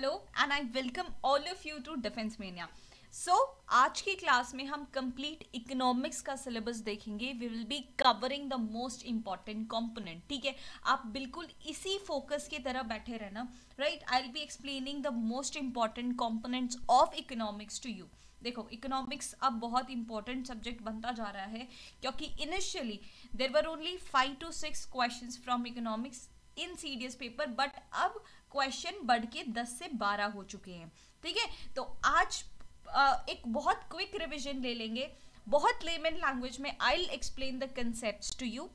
Hello and I welcome all of you to Defence Mania so आज की class में हम कंप्लीट इकोनॉमिक्स का सिलेबस देखेंगे we will be covering the most important component ठीक है आप बिल्कुल इसी फोकस की तरह बैठे रहना right I will be explaining the most important components of economics to you देखो इकोनॉमिक्स अब बहुत इंपॉर्टेंट सब्जेक्ट बनता जा रहा है क्योंकि initially there were only five to six question from economics in CDS paper but अब क्वेश्चन बढ़ के दस से बारह हो चुके हैं ठीक है तो आज एक बहुत क्विक रिविजन ले लेंगे बहुत लेमन लैंग्वेज में I explain the concept to you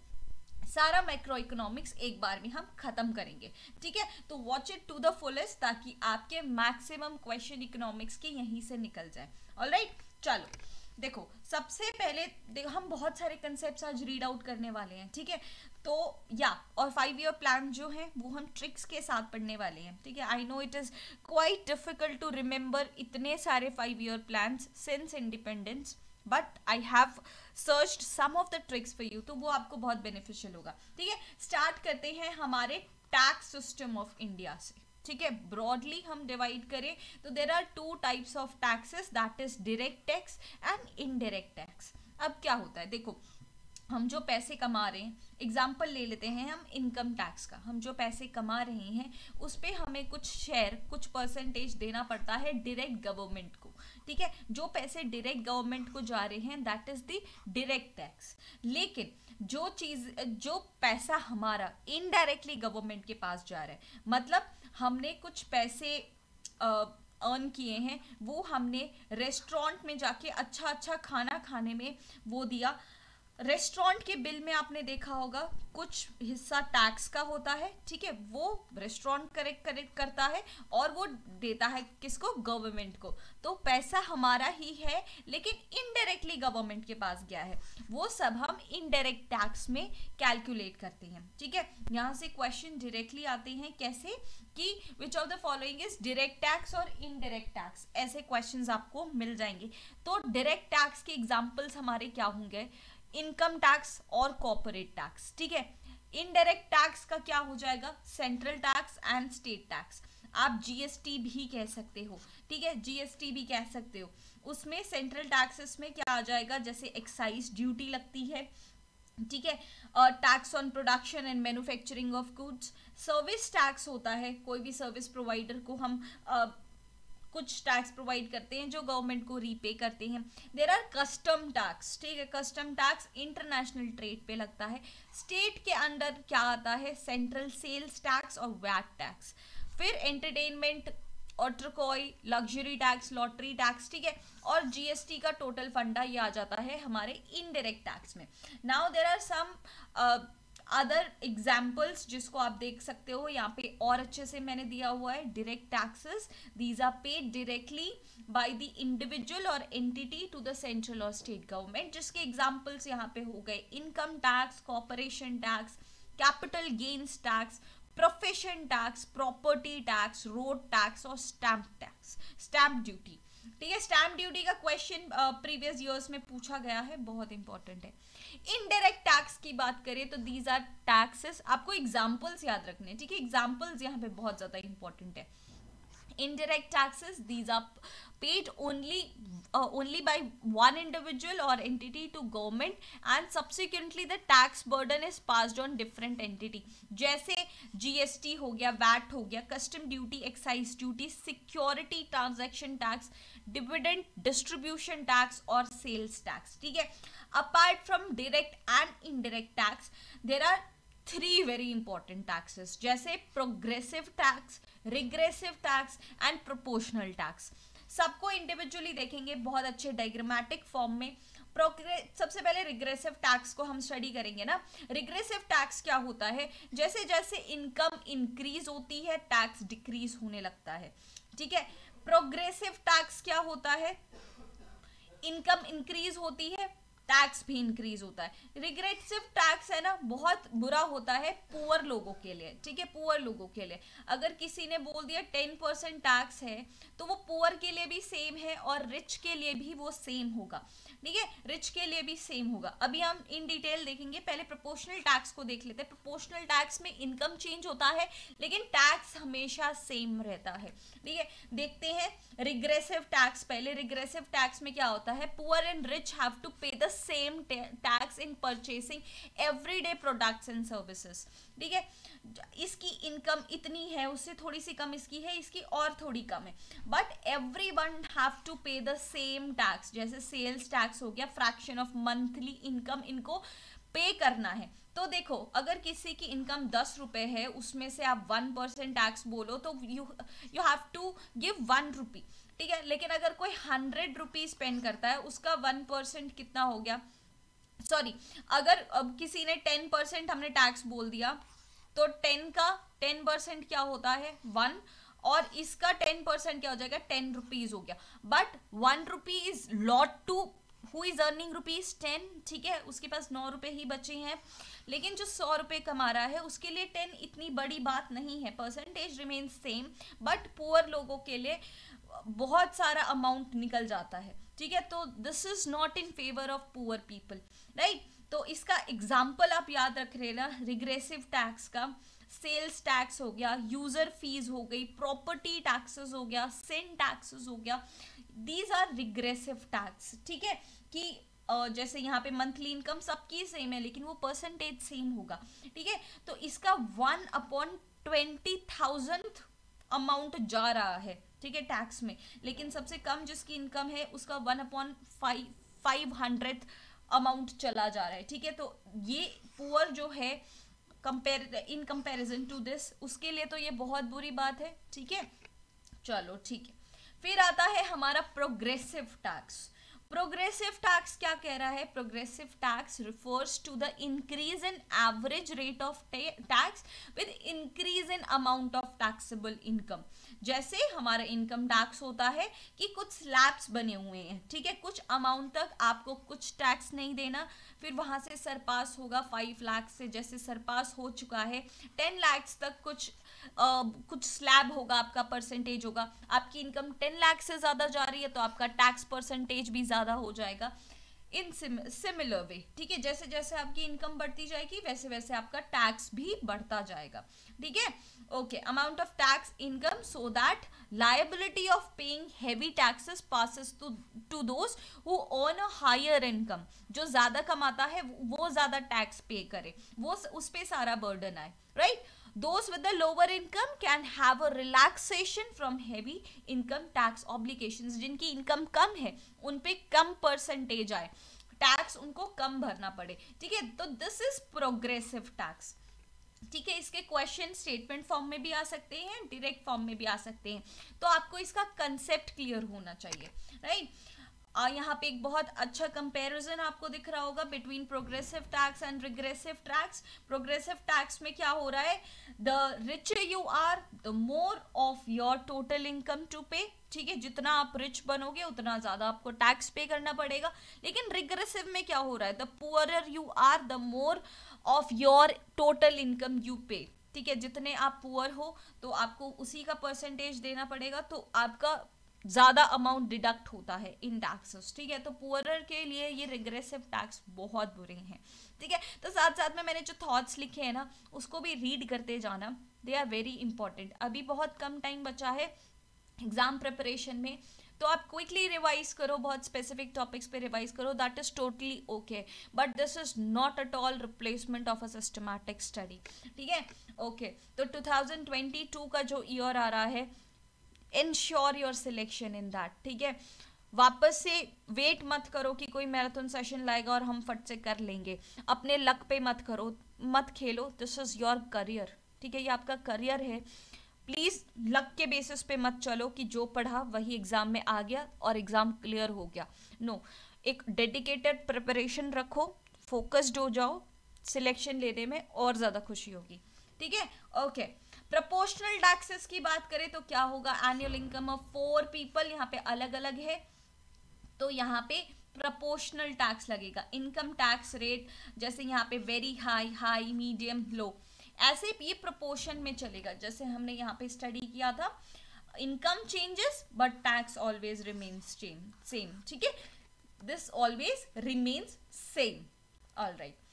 सारा माइक्रो इकोनॉमिक्स एक बार में हम खत्म करेंगे ठीक है तो watch it to the fullest ताकि आपके मैक्सिमम क्वेश्चन इकोनॉमिक्स के यहीं से निकल जाए राइट right? चलो देखो सबसे पहले देखो हम बहुत सारे कंसेप्ट आज रीड आउट करने वाले हैं ठीक है तो या और फाइव ईयर प्लान जो है वो हम ट्रिक्स के साथ पढ़ने वाले हैं ठीक है I know it is quite difficult to remember इतने सारे five year plan since independence but I have search some of the tricks for you तो वो आपको बहुत बेनिफिशियल होगा ठीक है स्टार्ट करते हैं हमारे टैक्स सिस्टम ऑफ इंडिया से ठीक है ब्रॉडली हम डिवाइड करें तो there are two types of taxes that is direct tax and indirect tax अब क्या होता है देखो हम जो पैसे कमा रहे हैं एग्जाम्पल ले लेते हैं हम इनकम टैक्स का हम जो पैसे कमा रहे हैं उस पर हमें कुछ शेयर कुछ परसेंटेज देना पड़ता है डायरेक्ट गवर्नमेंट को ठीक है जो पैसे डायरेक्ट गवर्नमेंट को जा रहे हैं that is the direct tax लेकिन जो चीज़ जो पैसा हमारा इनडायरेक्टली गवर्नमेंट के पास जा रहा है मतलब हमने कुछ पैसे आ, अर्न किए हैं वो हमने रेस्टोरेंट में जाके अच्छा अच्छा खाना खाने में वो दिया रेस्टोरेंट के बिल में आपने देखा होगा कुछ हिस्सा टैक्स का होता है ठीक है वो रेस्टोरेंट करेक्ट करेक्ट करता है और वो देता है किसको गवर्नमेंट को तो पैसा हमारा ही है लेकिन इनडायरेक्टली गवर्नमेंट के पास गया है वो सब हम इनडायरेक्ट टैक्स में कैलकुलेट करते हैं ठीक है यहाँ से क्वेश्चन डायरेक्टली आते हैं कैसे कि which of the following is direct tax और इनडायरेक्ट टैक्स ऐसे क्वेश्चन आपको मिल जाएंगे तो डायरेक्ट टैक्स के एग्जाम्पल्स हमारे क्या होंगे इनकम टैक्स और कॉपोरेट टैक्स ठीक है इनडायरेक्ट टैक्स का क्या हो जाएगा central tax and state tax आप जीएसटी भी कह सकते हो ठीक है जीएसटी भी कह सकते हो उसमें सेंट्रल टैक्सेस में क्या आ जाएगा जैसे एक्साइज ड्यूटी लगती है ठीक है tax on production and manufacturing of goods service tax होता है कोई भी सर्विस प्रोवाइडर को हम uh, कुछ टैक्स प्रोवाइड करते हैं जो गवर्नमेंट को रीपे करते हैं देर आर कस्टम टैक्स ठीक है कस्टम टैक्स इंटरनेशनल ट्रेड पे लगता है स्टेट के अंडर क्या आता है सेंट्रल सेल्स टैक्स और वैट टैक्स फिर एंटरटेनमेंट ऑटरकॉय लग्जरी टैक्स लॉटरी टैक्स ठीक है और जीएसटी का टोटल फंडा ये आ जाता है हमारे इनडायरेक्ट टैक्स में now there are some other examples जिसको आप देख सकते हो यहाँ पे और अच्छे से मैंने दिया हुआ है direct taxes these are paid directly by the individual और एंटिटी टू द सेंट्रल और स्टेट गवर्नमेंट जिसके एग्जाम्पल्स यहाँ पे हो गए income tax corporation tax capital gains tax profession tax property tax road tax और स्टैम्प टैक्स स्टैम्प ड्यूटी ठीक है स्टैम्प ड्यूटी का क्वेश्चन प्रीवियस ईयर्स में पूछा गया है बहुत इंपॉर्टेंट है इनडायरेक्ट टैक्स की बात करें तो दीज आर टैक्सेस आपको एग्जाम्पल्स याद रखने ठीक है एग्जाम्पल्स यहाँ पे बहुत ज़्यादा इंपॉर्टेंट है indirect taxes these are paid only uh, only by one individual or entity to government and subsequently the tax burden is passed on different entity जैसे जीएसटी हो गया वैट हो गया custom duty excise duty security transaction tax dividend distribution tax और sales tax ठीक है apart from direct and indirect tax there are three very important taxes jaise progressive tax regressive tax and proportional tax सबको individually देखेंगे बहुत अच्छे diagrammatic form में प्रोग्रे सबसे पहले रिग्रेसिव टैक्स को हम स्टडी करेंगे ना रिग्रेसिव टैक्स क्या होता है जैसे जैसे इनकम इंक्रीज होती है टैक्स डिक्रीज होने लगता है ठीक है प्रोग्रेसिव टैक्स क्या होता है इनकम इंक्रीज होती है टैक्स भी इंक्रीज होता है रिग्रेट सिर्फ टैक्स है ना बहुत बुरा होता है पुअर लोगों के लिए ठीक है पुअर लोगों के लिए अगर किसी ने बोल दिया टेन परसेंट टैक्स है तो वो पुअर के लिए भी सेम है और रिच के लिए भी वो सेम होगा ठीक है रिच के लिए भी सेम होगा अभी हम इन डिटेल देखेंगे पहले प्रपोशनल टैक्स को देख लेते हैं प्रपोशनल टैक्स में इनकम चेंज होता है लेकिन टैक्स हमेशा सेम रहता है ठीक है देखते हैं रिग्रेसिव टैक्स पहले रिग्रेसिव टैक्स में क्या होता है poor and rich have to pay the same tax in purchasing everyday products and services ठीक है इसकी इनकम इतनी है उससे थोड़ी सी कम इसकी है इसकी और थोड़ी कम है but everyone have to pay the same tax जैसे सेल्स टैक्स हो गया फ्रैक्शन ऑफ मंथली इनकम इनको पे करना है तो देखो अगर किसी की इनकम दस रुपये है उसमें से आप वन परसेंट टैक्स बोलो तो you you have to give one rupee ठीक है लेकिन अगर कोई हंड्रेड रुपीज स्पेंड करता है उसका वन परसेंट कितना हो गया सॉरी अगर अब किसी ने टेन परसेंट हमने टैक्स बोल दिया तो टेन का टेन परसेंट क्या होता है वन और इसका टेन परसेंट क्या हो जाएगा टेन रुपीज हो गया but one rupee is lot to who is earning rupees ten ठीक है उसके पास नौ रुपए ही बचे हैं लेकिन जो सौ रुपए कमा रहा है उसके लिए टेन इतनी बड़ी बात नहीं है percentage remain same but poor लोगों के लिए बहुत सारा अमाउंट निकल जाता है ठीक है तो this is not in favour of poor people right तो इसका एग्जाम्पल आप याद रख रहे ना रिग्रेसिव टैक्स का सेल्स टैक्स हो गया यूज़र फीस हो गई प्रॉपर्टी टैक्सेस हो गया सेंट टैक्सेस हो गया दीज आर रिग्रेसिव टैक्स ठीक है कि Uh, जैसे यहाँ पे मंथली इनकम सबकी सेम है लेकिन वो परसेंटेज सेम होगा ठीक है तो इसका one upon twenty thousand amount जा रहा है ठीक है टैक्स में लेकिन सबसे कम जिसकी इनकम है उसका one upon five five hundred amount चला जा रहा है ठीक है तो ये पुअर जो है compare in comparison to this उसके लिए तो ये बहुत बुरी बात है ठीक है चलो ठीक है फिर आता है हमारा प्रोग्रेसिव टैक्स प्रोग्रेसिव टैक्स क्या कह रहा है progressive tax refers to the increase in average rate of tax with increase in amount of taxable income जैसे हमारा इनकम टैक्स होता है कि कुछ स्लैब्स बने हुए हैं ठीक है कुछ अमाउंट तक आपको कुछ टैक्स नहीं देना फिर वहाँ से सरपास होगा फाइव लाख से जैसे सरपास हो चुका है टेन लैक्स तक कुछ आ, कुछ स्लैब होगा आपका परसेंटेज होगा आपकी इनकम टेन लाख से ज़्यादा जा रही है तो आपका टैक्स परसेंटेज भी ज़्यादा हो जाएगा इन सिमिलर वे ठीक है जैसे जैसे आपकी इनकम बढ़ती जाएगी वैसे वैसे आपका टैक्स भी बढ़ता जाएगा ठीक है okay amount of tax income so that liability of paying heavy taxes passes to to those who earn a higher जो ज़्यादा कमाता है वो ज़्यादा टैक्स पे करे वो उस पर सारा बर्डन आए right right? those with the lower income can have a relaxation from heavy income tax obligations जिनकी income कम है उन पे कम percentage आए tax उनको कम भरना पड़े ठीक है तो this is progressive tax ठीक है इसके क्वेश्चन स्टेटमेंट फॉर्म में भी आ सकते हैं डायरेक्ट फॉर्म में भी आ सकते हैं तो आपको इसका कंसेप्ट क्लियर होना चाहिए राइट right? यहाँ पे एक बहुत अच्छा कंपैरिजन आपको दिख रहा होगा between progressive tax and regressive tax progressive tax में क्या हो रहा है the rich you are the more of your total income to pay ठीक है जितना आप रिच बनोगे उतना ज़्यादा आपको टैक्स पे करना पड़ेगा लेकिन रिग्रेसिव में क्या हो रहा है the poor you are the more of your total income you pay ठीक है जितने आप पुअर हो तो आपको उसी का परसेंटेज देना पड़ेगा तो आपका ज़्यादा अमाउंट डिडक्ट होता है इन टैक्सेस ठीक है तो पुअरर के लिए ये रिग्रेसिव टैक्स बहुत बुरे हैं ठीक है तो साथ साथ में मैंने जो थॉट्स लिखे हैं ना उसको भी रीड करते जाना दे आर वेरी इंपॉर्टेंट अभी बहुत कम टाइम बचा है एग्ज़ाम प्रिपरेशन में तो आप क्विकली रिवाइज करो बहुत स्पेसिफिक टॉपिक्स पे रिवाइज करो that is totally okay but this is not at all replacement of a systematic study ठीक है ओके तो 2022 का जो ईयर आ रहा है ensure your selection in that ठीक है वापस से वेट मत करो कि कोई मैराथन सेशन लाएगा और हम फट से कर लेंगे अपने लक पे मत करो मत खेलो दिस इज़ योर करियर ठीक है ये आपका करियर है प्लीज़ लक के बेसिस पे मत चलो कि जो पढ़ा वही एग्ज़ाम में आ गया और एग्ज़ाम क्लियर हो गया नो no. एक डेडिकेटेड प्रिपरेशन रखो फोकस्ड हो जाओ सिलेक्शन लेने में और ज़्यादा खुशी होगी ठीक है ओके okay. प्रपोशनल टैक्सेस की बात करें तो क्या होगा annual income of four people यहाँ पे अलग अलग है तो यहाँ पे प्रपोशनल टैक्स लगेगा इनकम टैक्स रेट जैसे यहाँ पे very high high medium low ऐसे ये प्रपोशन में चलेगा जैसे हमने यहाँ पे स्टडी किया था income changes but tax always remains same ठीक है this always remains same all right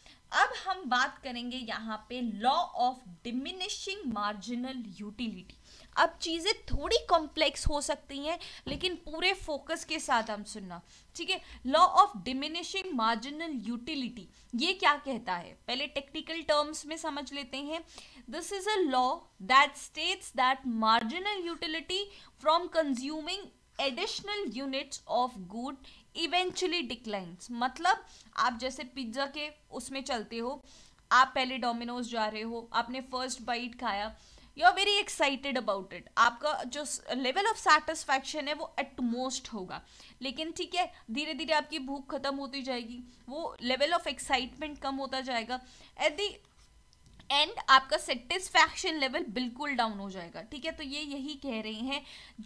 अब हम बात करेंगे यहाँ पे law of diminishing marginal utility अब चीज़ें थोड़ी कॉम्प्लेक्स हो सकती हैं लेकिन पूरे फोकस के साथ हम सुनना ठीक है law of diminishing marginal utility ये क्या कहता है पहले टेक्निकल टर्म्स में समझ लेते हैं this is a law that states that marginal utility from consuming additional units of good eventually declines मतलब आप जैसे पिज्ज़ा के उसमें चलते हो आप पहले डोमिनोज जा रहे हो आपने फर्स्ट बाइट खाया you are very excited about it आपका जो लेवल ऑफ सेटिस्फैक्शन है वो एटमोस्ट होगा लेकिन ठीक है धीरे धीरे आपकी भूख खत्म होती जाएगी वो लेवल ऑफ एक्साइटमेंट कम होता जाएगा एट दी एंड आपका सेटिस्फैक्शन लेवल बिल्कुल डाउन हो जाएगा ठीक है तो ये यही कह रहे हैं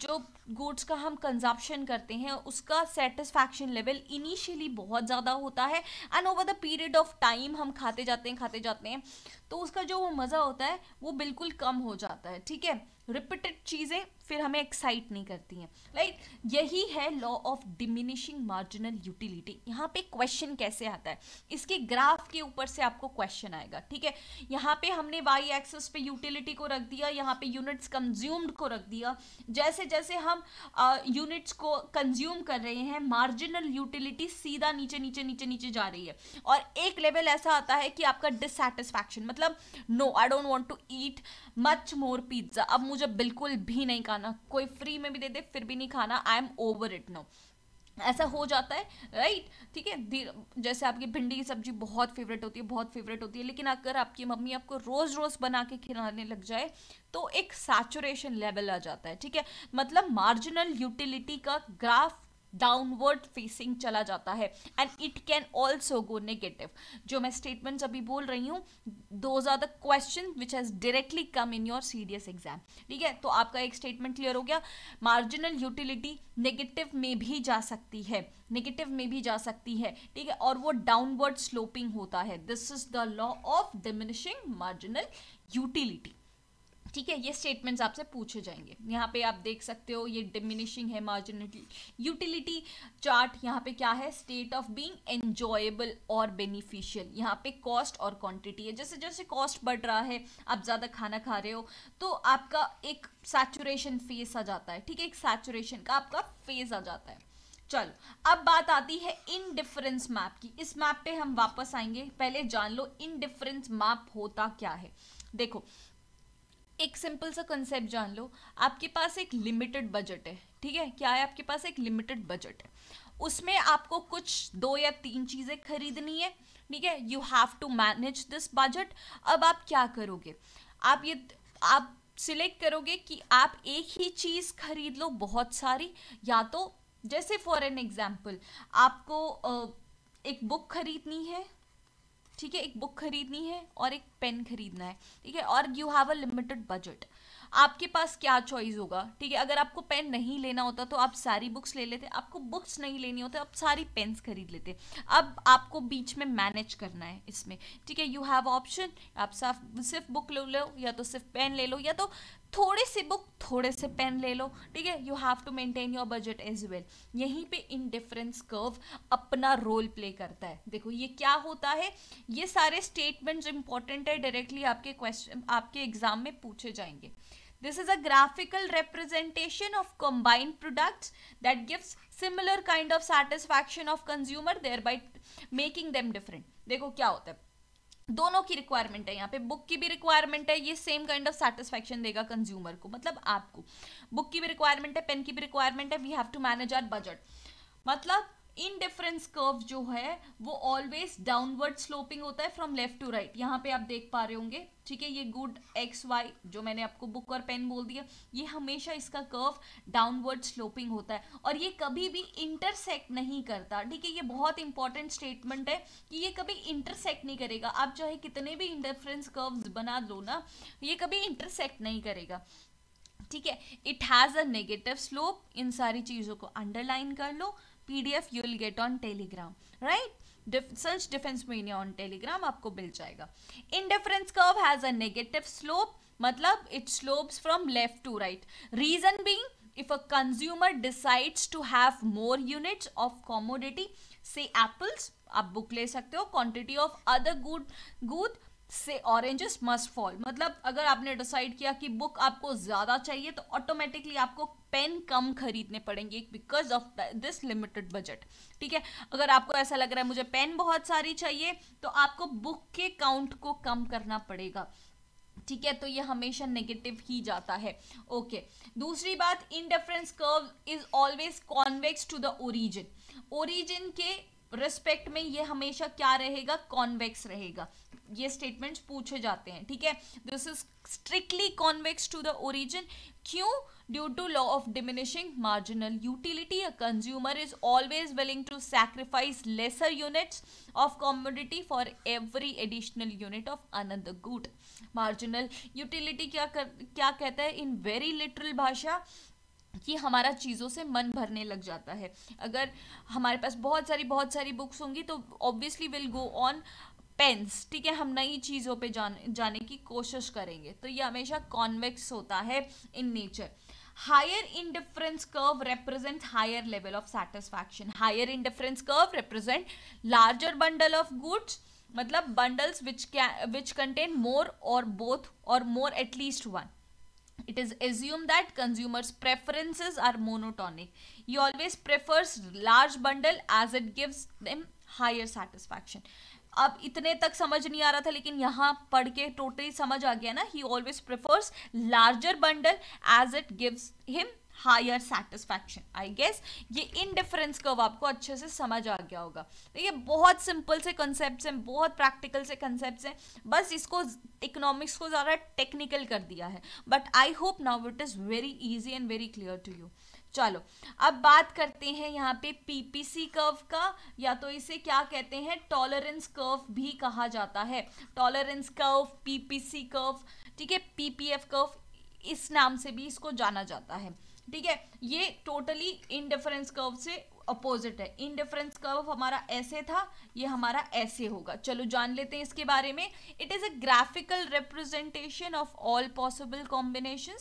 जो गुड्स का हम कंजप्शन करते हैं उसका सेटिस्फैक्शन लेवल इनिशियली बहुत ज़्यादा होता है and over the period of time हम खाते जाते हैं खाते जाते हैं तो उसका जो वो मज़ा होता है वो बिल्कुल कम हो जाता है ठीक है रिपीटेड चीज़ें फिर हमें एक्साइट नहीं करती हैं लाइक like, यही है law of diminishing marginal utility यहाँ पे क्वेश्चन कैसे आता है इसके ग्राफ के ऊपर से आपको क्वेश्चन आएगा ठीक है यहाँ पे हमने वाई एक्सेस पे यूटिलिटी को रख दिया यहाँ पे यूनिट्स कंज्यूम्ड को रख दिया जैसे जैसे हम यूनिट्स uh, को कंज्यूम कर रहे हैं मार्जिनल यूटिलिटी सीधा नीचे नीचे नीचे नीचे जा रही है और एक लेवल ऐसा आता है कि आपका डिससेटिस्फैक्शन मतलब no I don't want to eat much more pizza अब मुझे बिल्कुल भी नहीं खाना कोई फ्री में भी दे दे फिर भी नहीं खाना I am over it no ऐसा हो जाता है राइट ठीक है जैसे आपकी भिंडी की सब्जी बहुत फेवरेट होती है बहुत फेवरेट होती है लेकिन अगर आपकी मम्मी आपको रोज़ रोज़ बना के खिलाने लग जाए तो एक सैचुरेशन लेवल आ जाता है ठीक है मतलब मार्जिनल यूटिलिटी का ग्राफ डाउनवर्ड फेसिंग चला जाता है and it can also go negative जो मैं स्टेटमेंट्स अभी बोल रही हूँ those are the question which has directly come in your serious exam ठीक है तो आपका एक स्टेटमेंट क्लियर हो गया मार्जिनल यूटिलिटी नेगेटिव में भी जा सकती है नेगेटिव में भी जा सकती है ठीक है और वो डाउनवर्ड स्लोपिंग होता है this is the law of diminishing marginal utility ठीक है ये स्टेटमेंट्स आपसे पूछे जाएंगे यहाँ पे आप देख सकते हो ये डिमिनिशिंग है मार्जिनिटी यूटिलिटी चार्ट यहाँ पे क्या है स्टेट ऑफ बीइंग एंजॉयबल और बेनिफिशियल यहाँ पे कॉस्ट और क्वांटिटी है जैसे जैसे कॉस्ट बढ़ रहा है आप ज़्यादा खाना खा रहे हो तो आपका एक सैचुरेशन फेस आ जाता है ठीक है एक सैचुरेशन का आपका फेज आ जाता है चलो अब बात आती है इनडिफरेंस मैप की इस मैप पे हम वापस आएंगे पहले जान लो इन डिफरेंस मैप होता क्या है देखो एक सिंपल सा कंसेप्ट जान लो आपके पास एक लिमिटेड बजट है ठीक है क्या है आपके पास एक लिमिटेड बजट है उसमें आपको कुछ दो या तीन चीज़ें खरीदनी है ठीक है you have to manage this budget अब आप क्या करोगे आप ये आप सिलेक्ट करोगे कि आप एक ही चीज़ खरीद लो बहुत सारी या तो जैसे फॉर एन एग्जाम्पल आपको एक बुक खरीदनी है ठीक है एक बुक खरीदनी है और एक पेन खरीदना है ठीक है और you have a limited budget आपके पास क्या चॉइस होगा ठीक है अगर आपको पेन नहीं लेना होता तो आप सारी बुक्स ले लेते आपको बुक्स नहीं लेनी होती आप सारी पेन्स खरीद लेते अब आपको बीच में मैनेज करना है इसमें ठीक है यू हैव ऑप्शन आप सिर्फ सिर्फ बुक ले लो या तो सिर्फ पेन ले लो या तो थोड़े से बुक थोड़े से पेन ले लो ठीक है you have to maintain your budget as well यहीं पे डिफरेंस कर्व अपना रोल प्ले करता है देखो ये क्या होता है ये सारे स्टेटमेंट जो इंपॉर्टेंट है डायरेक्टली आपके क्वेश्चन आपके एग्जाम में पूछे जाएंगे this is a graphical representation of combined product that gives similar kind of satisfaction of consumer there by making them different देखो क्या होता है दोनों की रिक्वायरमेंट है यहाँ पे बुक की भी रिक्वायरमेंट है ये सेम काइंड ऑफ सेटिस्फेक्शन देगा कंज्यूमर को मतलब आपको बुक की भी रिक्वायरमेंट है पेन की भी रिक्वायरमेंट है we have to manage our budget मतलब इनडिफरेंस कर्व जो है वो ऑलवेज डाउनवर्ड स्लोपिंग होता है फ्रॉम लेफ्ट टू राइट यहाँ पे आप देख पा रहे होंगे ठीक है ये गुड एक्स वाई जो मैंने आपको बुक और पेन बोल दिया ये हमेशा इसका कर्व डाउनवर्ड स्लोपिंग होता है और ये कभी भी इंटरसेक्ट नहीं करता ठीक है ये बहुत इंपॉर्टेंट स्टेटमेंट है कि ये कभी इंटरसेक्ट नहीं करेगा आप चाहे कितने भी इंटरफ्रेंस कर्व बना दो ना ये कभी इंटरसेक्ट नहीं करेगा ठीक है it has a negative slope in सारी चीज़ों को अंडरलाइन कर लो PDF you will get on Telegram right search Defence Mania on Telegram आपको मिल जाएगा indifference curve has a negative slope मतलब it slopes from left to right reason being if a consumer decides to have more units of commodity say apples आप book ले सकते हो quantity of other good good say oranges must fall मतलब अगर आपने decide किया कि book आपको ज़्यादा चाहिए तो ऑटोमेटिकली आपको पेन कम खरीदने पड़ेंगे because of this limited budget ठीक है अगर आपको ऐसा लग रहा है मुझे पेन बहुत सारी चाहिए तो आपको बुक के काउंट को कम करना पड़ेगा ठीक है तो ये हमेशा नेगेटिव ही जाता है ओके दूसरी बात indifference curve is always convex to the origin origin के रिस्पेक्ट में ये हमेशा क्या रहेगा कॉन्वेक्स रहेगा ये स्टेटमेंट्स पूछे जाते हैं ठीक है this is strictly convex to the origin क्यों due to law of diminishing marginal utility a consumer is always willing to sacrifice lesser units of commodity for every additional unit of another good marginal utility क्या कर, क्या कहता है in very literal भाषा कि हमारा चीज़ों से मन भरने लग जाता है अगर हमारे पास बहुत सारी बहुत सारी बुक्स होंगी तो obviously will go on pens ठीक है हम नई चीज़ों पे जाने जाने की कोशिश करेंगे तो ये हमेशा कॉन्वेक्स होता है in nature higher in difference curve represent higher level of satisfaction higher in difference curve represent larger bundle of goods मतलब bundles which can which contain more और बोथ और more at least one it is assumed that consumers preferences are monotonic he always prefers large bundle as it gives them higher satisfaction अब इतने तक समझ नहीं आ रहा था लेकिन यहाँ पढ़ के टोटली समझ आ गया ना ही always prefers larger bundle as it gives him higher satisfaction I guess ये इन डिफरेंस कर्व आपको अच्छे से समझ आ गया होगा तो ये बहुत सिंपल से कंसेप्ट हैं बहुत प्रैक्टिकल से कंसेप्ट हैं बस इसको इकोनॉमिक्स को ज़्यादा टेक्निकल कर दिया है but I hope now it is very easy and very clear to you चलो अब बात करते हैं यहाँ पे सी कर्व का या तो इसे क्या कहते हैं टॉलरेंस कर्व भी कहा जाता है टॉलरेंस कर्व सी कर्व ठीक है एफ कर्व इस नाम से भी इसको जाना जाता है ठीक है ये टोटली इनडिफरेंस कर्व से अपोजिट है इनडिफरेंस कर्व हमारा ऐसे था ये हमारा ऐसे होगा चलो जान लेते हैं इसके बारे में it is a graphical representation of all possible combination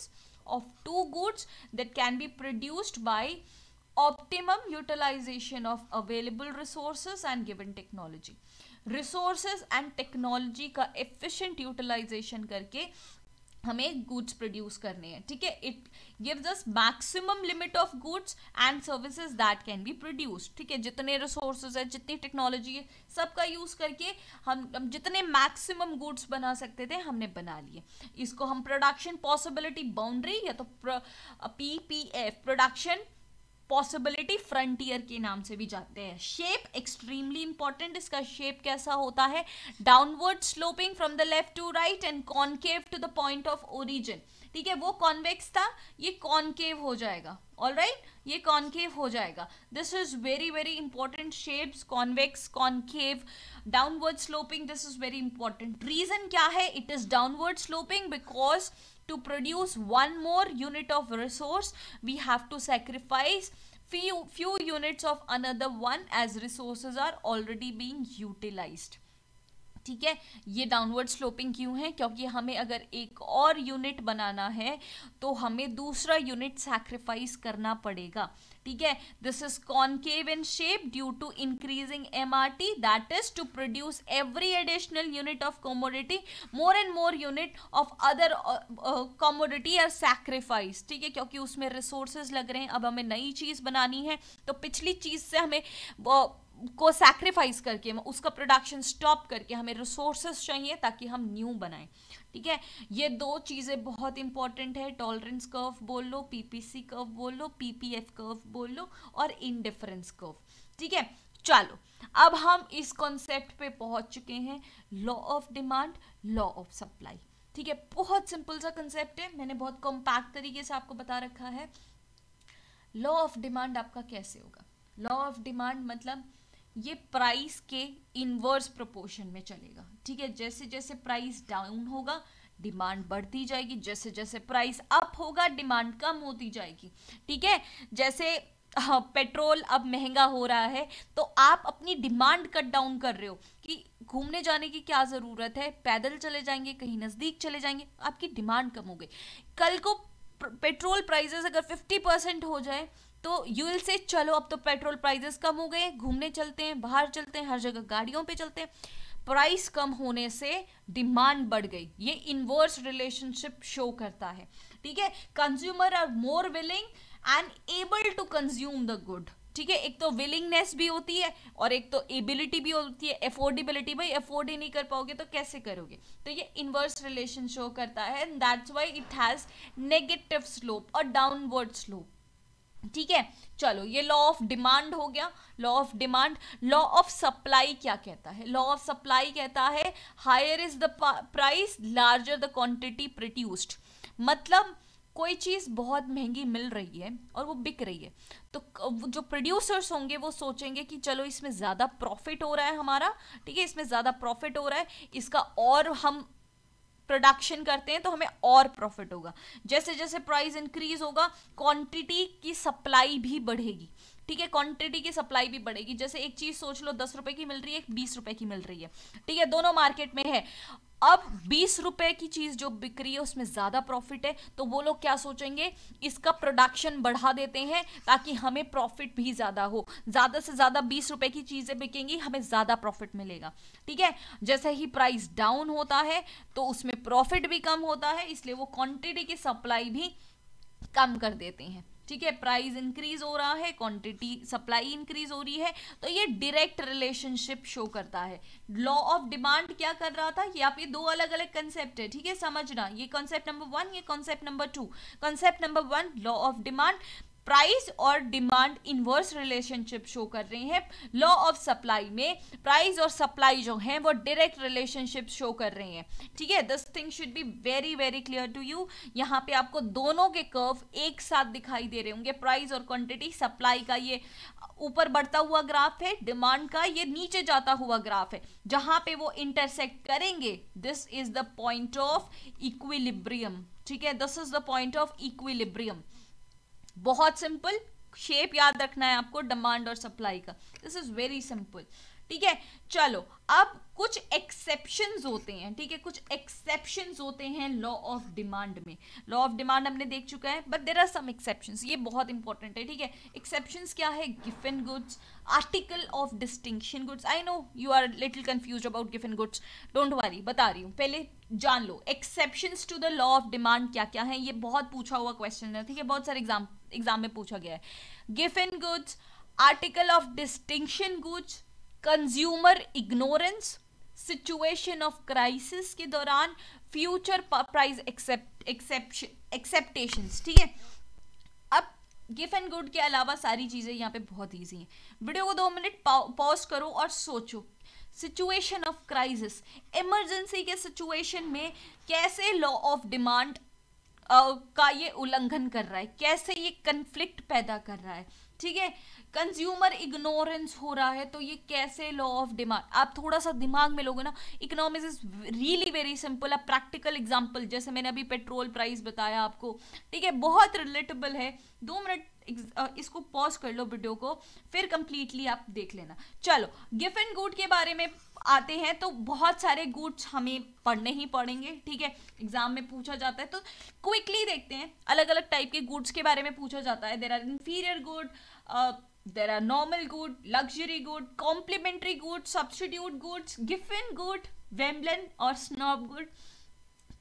of two goods that can be produced by optimum utilization of available resources and given technology resources and technology का एफिशेंट यूटिलाइजेशन करके हमें गुड्स प्रोड्यूस करने हैं ठीक है it gives us maximum limit of goods and services that can be produce ठीक है जितने रिसोर्सेज है जितनी टेक्नोलॉजी है सबका यूज़ करके हम, हम जितने मैक्सिमम गुड्स बना सकते थे हमने बना लिए इसको हम प्रोडक्शन पॉसिबिलिटी बाउंड्री या तो P P F production possibility frontier के नाम से भी जाते हैं शेप एक्सट्रीमली इंपॉर्टेंट इसका शेप कैसा होता है downward sloping from the left to right and concave to the point of origin ठीक है वो कॉन्वेक्स था ये कॉन्केव हो जाएगा ऑल राइट right? ये कॉन्केव हो जाएगा this is very very important shapes convex concave downward sloping this is very important reason क्या है it is downward sloping because to produce one more unit of resource we have to sacrifice few units of another one as as are already being being ठीक है ये downward sloping क्यों है क्योंकि हमें अगर एक और यूनिट बनाना है तो हमें दूसरा यूनिट सैक्रिफाइस करना पड़ेगा ठीक है this is concave in shape due to increasing M R T that is to produce every additional unit of commodity more and more unit of other commodity are sacrifice ठीक है क्योंकि उसमें resources लग रहे हैं अब हमें नई चीज़ बनानी है तो पिछली चीज़ से हमें uh, को सैक्रिफाइस करके उसका प्रोडक्शन स्टॉप करके हमें रिसोर्सेस चाहिए ताकि हम न्यू बनाएं ठीक है ये दो चीज़ें बहुत इंपॉर्टेंट है टॉलरेंस कर्व बोल लो पीपीसी कर्व बोल लो पीपीएफ कर्व बोल लो और इनडिफरेंस कर्व ठीक है चलो अब हम इस कॉन्सेप्ट पे पहुंच चुके हैं law of demand law of supply ठीक है बहुत सिंपल सा कंसेप्ट है मैंने बहुत कॉम्पैक्ट तरीके से आपको बता रखा है लॉ ऑफ डिमांड आपका कैसे होगा लॉ ऑफ डिमांड मतलब ये प्राइस के इनवर्स प्रोपोर्शन में चलेगा ठीक है जैसे जैसे प्राइस डाउन होगा डिमांड बढ़ती जाएगी जैसे जैसे प्राइस अप होगा डिमांड कम होती जाएगी ठीक है जैसे पेट्रोल हाँ, अब महंगा हो रहा है तो आप अपनी डिमांड कट डाउन कर रहे हो कि घूमने जाने की क्या ज़रूरत है पैदल चले जाएंगे कहीं नज़दीक चले जाएंगे आपकी डिमांड कम हो गई कल को पेट्रोल प्राइजेस अगर 50 परसेंट हो जाए तो यू विल से चलो अब तो पेट्रोल प्राइजेस कम हो गए घूमने चलते हैं बाहर चलते हैं हर जगह गाड़ियों पे चलते हैं प्राइस कम होने से डिमांड बढ़ गई ये इन्वर्स रिलेशनशिप शो करता है ठीक है consumer are more willing and able to consume the good ठीक है एक तो विलिंगनेस भी होती है और एक तो एबिलिटी भी होती है एफोर्डेबिलिटी भाई एफोर्ड ही नहीं कर पाओगे तो कैसे करोगे तो ये इन्वर्स रिलेशन शो करता है that's why it has negative slope और डाउनवर्ड स्लोप ठीक है चलो ये लॉ ऑफ डिमांड हो गया law of demand law of supply क्या कहता है लॉ ऑफ सप्लाई कहता है higher is the price larger the quantity produced मतलब कोई चीज़ बहुत महंगी मिल रही है और वो बिक रही है तो जो प्रोड्यूसर्स होंगे वो सोचेंगे कि चलो इसमें ज़्यादा प्रॉफिट हो रहा है हमारा ठीक है इसमें ज़्यादा प्रॉफिट हो रहा है इसका और हम प्रोडक्शन करते हैं तो हमें और प्रॉफिट होगा जैसे जैसे प्राइस इंक्रीज होगा क्वांटिटी की सप्लाई भी बढ़ेगी ठीक है क्वांटिटी की सप्लाई भी बढ़ेगी जैसे एक चीज़ सोच लो दस रुपये की मिल रही है एक बीस रुपये की मिल रही है ठीक है दोनों मार्केट में है अब बीस रुपए की चीज़ जो बिक रही है उसमें ज़्यादा प्रॉफिट है तो वो लोग क्या सोचेंगे इसका प्रोडक्शन बढ़ा देते हैं ताकि हमें प्रॉफिट भी ज़्यादा हो ज़्यादा से ज़्यादा बीस रुपए की चीज़ें बिकेंगी हमें ज़्यादा प्रॉफिट मिलेगा ठीक है जैसे ही प्राइस डाउन होता है तो उसमें प्रॉफिट भी कम होता है इसलिए वो क्वान्टिटी की सप्लाई भी कम कर देते हैं ठीक है प्राइस इंक्रीज हो रहा है क्वांटिटी सप्लाई इंक्रीज हो रही है तो ये डायरेक्ट रिलेशनशिप शो करता है लॉ ऑफ डिमांड क्या कर रहा था ये आप ये दो अलग अलग कंसेप्ट है ठीक है समझना ये कॉन्सेप्ट नंबर वन ये concept number two concept number one law of demand price और डिमांड इन्वर्स रिलेशनशिप शो कर रहे हैं लॉ ऑफ सप्लाई में प्राइस और सप्लाई जो है वो डायरेक्ट रिलेशनशिप शो कर रहे हैं ठीक है this thing should be very very clear to you यहाँ पे आपको दोनों के कर्व एक साथ दिखाई दे रहे होंगे प्राइस और क्वांटिटी सप्लाई का ये ऊपर बढ़ता हुआ ग्राफ है डिमांड का ये नीचे जाता हुआ ग्राफ है जहां पे वो इंटरसेक्ट करेंगे this is the point of equilibrium ठीक है this is the point of equilibrium बहुत सिंपल शेप याद रखना है आपको डिमांड और सप्लाई का दिस इज वेरी सिंपल ठीक है चलो अब कुछ एक्सेप्शन होते हैं ठीक है कुछ एक्सेप्शन होते हैं लॉ ऑफ डिमांड में लॉ ऑफ डिमांड हमने देख चुका है but there are some exception ये बहुत इंपॉर्टेंट है ठीक है एक्सेप्शन क्या है Giffen goods article of distinction goods I know you are little confuse about Giffen goods don't worry बता रही हूँ पहले जान लो exception to the law of demand क्या क्या है ये बहुत पूछा हुआ क्वेश्चन है ठीक है बहुत सारे एग्जाम एग्जाम में पूछा गया है Giffen goods article of distinction goods consumer ignorance situation of crisis के दौरान फ्यूचर प्राइस एक्सेप्टेशन ठीक है अब गिफ एंड गुड के अलावा सारी चीज़ें यहाँ पे बहुत ईजी हैं वीडियो को दो मिनट पॉज करो और सोचो सिचुएशन ऑफ क्राइसिस इमरजेंसी के सिचुएशन में कैसे लॉ ऑफ डिमांड का ये उल्लंघन कर रहा है कैसे ये कन्फ्लिक्ट पैदा कर रहा है ठीक है कंज्यूमर इग्नोरेंस हो रहा है तो ये कैसे लॉ ऑफ डिमांड आप थोड़ा सा दिमाग में लोगे ना economics is really very simple a practical example जैसे मैंने अभी पेट्रोल प्राइस बताया आपको ठीक है बहुत रिलेटेबल है दो मिनट इसको पॉज कर लो वीडियो को फिर कंप्लीटली आप देख लेना चलो गिफ एंड गुड के बारे में आते हैं तो बहुत सारे गुड्स हमें पढ़ने ही पड़ेंगे ठीक है एग्जाम में पूछा जाता है तो क्विकली देखते हैं अलग अलग टाइप के गुड्स के बारे में पूछा जाता है there are inferior good there are normal good, luxury good, complementary good, substitute goods, giffen good, Vemblin or snob good,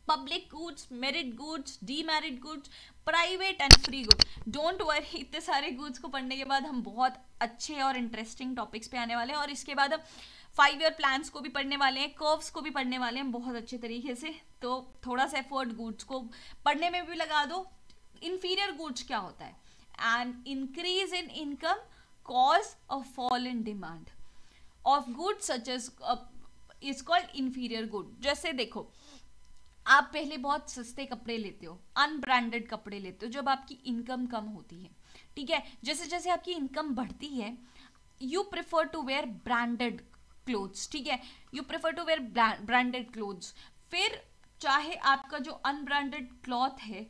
public goods, merit goods, demerit goods, private and free good don't worry इतने सारे goods को पढ़ने के बाद हम बहुत अच्छे और इंटरेस्टिंग टॉपिक्स पे आने वाले हैं और इसके बाद हम फाइव ईयर प्लान्स को भी पढ़ने वाले हैं कर्व्स को भी पढ़ने वाले हैं बहुत अच्छे तरीके से तो थोड़ा सा एफर्ट गुड्स को पढ़ने में भी लगा दो इन्फीरियर गुड्स क्या होता है and increase in income cause a fall in demand of goods such as is called inferior good जैसे देखो आप पहले बहुत सस्ते कपड़े लेते हो अनब्रांडेड कपड़े लेते हो जब आपकी इनकम कम होती है ठीक है जैसे जैसे आपकी इनकम बढ़ती है you prefer to wear branded clothes ठीक है you prefer to wear branded clothes फिर चाहे आपका जो अनब्रांडेड क्लॉथ है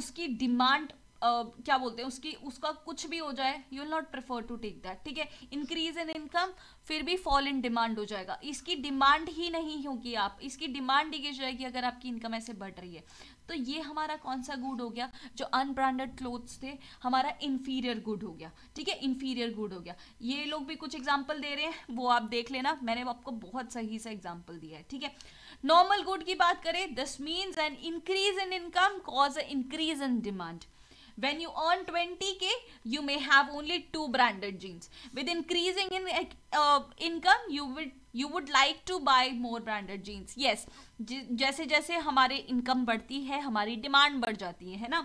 उसकी डिमांड क्या बोलते हैं उसकी उसका कुछ भी हो जाए you will not prefer to take that ठीक है इंक्रीज इन इनकम फिर भी फॉल इन डिमांड हो जाएगा इसकी डिमांड ही नहीं होगी आप इसकी डिमांड ही गिर जाएगी अगर आपकी इनकम ऐसे बढ़ रही है तो ये हमारा कौन सा गुड हो गया जो अनब्रांडेड क्लोथ्स थे हमारा इन्फीरियर गुड हो गया ठीक है इन्फीरियर गुड हो गया ये लोग भी कुछ एग्जाम्पल दे रहे हैं वो आप देख लेना मैंने आपको बहुत सही सा एग्जाम्पल दिया है ठीक है नॉर्मल गुड की बात करें this means an increase in income cause a increase in demand when you earn 20k you may have only two branded jeans with increasing in uh, income you would you would like to buy more branded jeans yes जैसे जैसे हमारे income बढ़ती है हमारी demand बढ़ जाती है है ना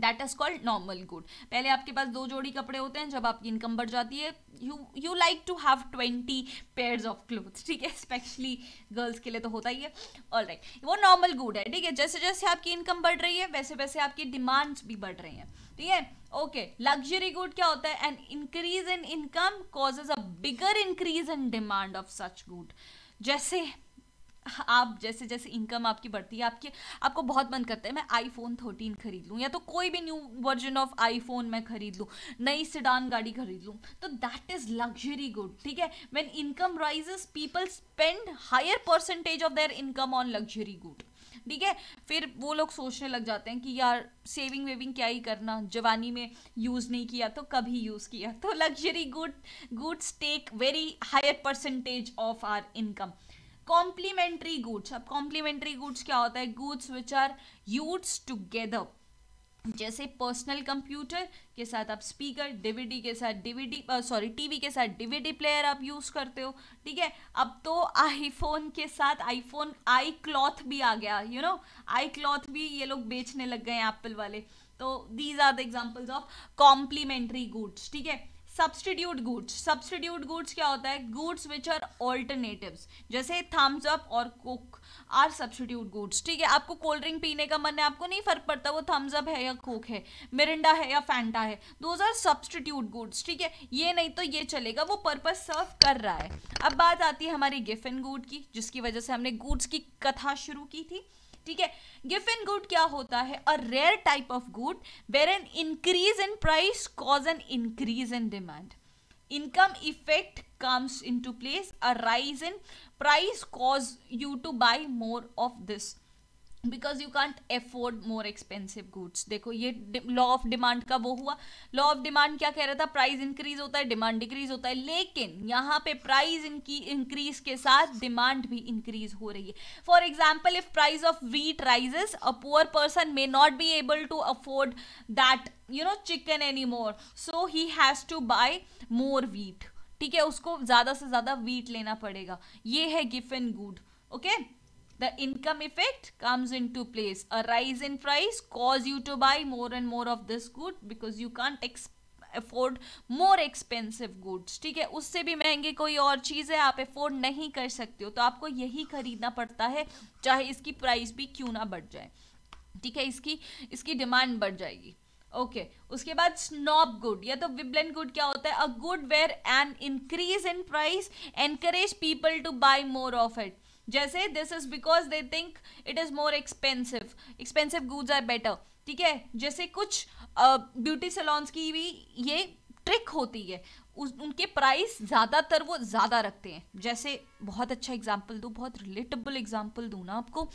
that is called normal good पहले आपके पास दो जोड़ी कपड़े होते हैं जब आपकी इनकम बढ़ जाती है you you like to have twenty pairs of clothes ठीक है स्पेशली गर्ल्स के लिए तो होता ही है ऑल राइट right. वो नॉर्मल गुड है ठीक है जैसे जैसे आपकी इनकम बढ़ रही है वैसे वैसे आपकी डिमांड्स भी बढ़ रही हैं ठीक है ओके लग्जरी गुड क्या होता है an increase in income causes a bigger increase in demand of such good जैसे आप जैसे जैसे इनकम आपकी बढ़ती है आपके आपको बहुत मन करता है मैं आईफोन थर्टीन खरीद लूँ या तो कोई भी न्यू वर्जन ऑफ आईफोन मैं खरीद लूँ नई सिडान गाड़ी खरीद लूँ तो दैट इज़ लग्जरी गुड ठीक है when income rises people spend higher percentage of their income on luxury good ठीक है फिर वो लोग सोचने लग जाते हैं कि यार सेविंग वेविंग क्या ही करना जवानी में यूज़ नहीं किया तो कभी यूज़ किया तो luxury good goods take very higher percentage of our income complementary goods अब कॉम्प्लीमेंट्री गुड्स क्या होता है goods which are use together जैसे पर्सनल कंप्यूटर के साथ आप स्पीकर डीवीडी के साथ डीवीडी सॉरी टीवी के साथ डीवीडी प्लेयर आप यूज़ करते हो ठीक है अब तो आईफोन के साथ आईफोन आई क्लॉथ भी आ गया यू नो आई क्लॉथ भी ये लोग बेचने लग गए हैं एप्पल वाले तो these are the examples of complementary goods ठीक है सब्सटीट्यूट गुड्स सब्सटीट्यूट गुड्स क्या होता है गुड्स विच आर ऑल्टरनेटिव्स जैसे थम्स अप और कोक आर सब्सटीट्यूट गुड्स ठीक है आपको कोल्ड ड्रिंक पीने का मन है आपको नहीं फर्क पड़ता वो थम्स अप है या कोक है मिरिंडा है या फैंटा है दोज आर सब्सटीट्यूट गुड्स ठीक है ये नहीं तो ये चलेगा वो पर्पज सर्व कर रहा है अब बात आती है हमारी गिफिन गुड की जिसकी वजह से हमने गुड्स की कथा शुरू की थी ठीक है गिफ इन गुड क्या होता है a rare type of good where an increase in price cause an increase in demand income effect comes into place a rise in price cause you to buy more of this because you can't afford more expensive goods देखो ये law of demand का वो हुआ law of demand क्या कह रहा था price increase होता है डिमांड डिक्रीज होता है लेकिन यहाँ पे प्राइस इनकी इंक्रीज के साथ डिमांड भी इंक्रीज हो रही है for example if price of wheat rises a poor person may not be able to afford that you know chicken any more so he has to buy more wheat ठीक है उसको ज़्यादा से ज़्यादा वीट लेना पड़ेगा ये है Giffen good okay the income effect comes into place. A rise in price cause you to buy more and more of this good because you can't afford more expensive goods ठीक है उससे भी महंगे कोई और चीज़ है आप afford नहीं कर सकते हो तो आपको यही खरीदना पड़ता है चाहे इसकी प्राइस भी क्यों ना बढ़ जाए ठीक है इसकी इसकी डिमांड बढ़ जाएगी ओके okay. उसके बाद स्नॉप गुड या तो विबलेन गुड क्या होता है a good where an increase in price encourage people to buy more of it जैसे this is because they think it is more expensive expensive goods are better ठीक है जैसे कुछ ब्यूटी uh, सलोन्स की भी ये ट्रिक होती है उस उनके प्राइस ज़्यादातर वो ज़्यादा रखते हैं जैसे बहुत अच्छा एग्जाम्पल दूँ बहुत रिलेटेबल एग्जाम्पल दूँ ना आपको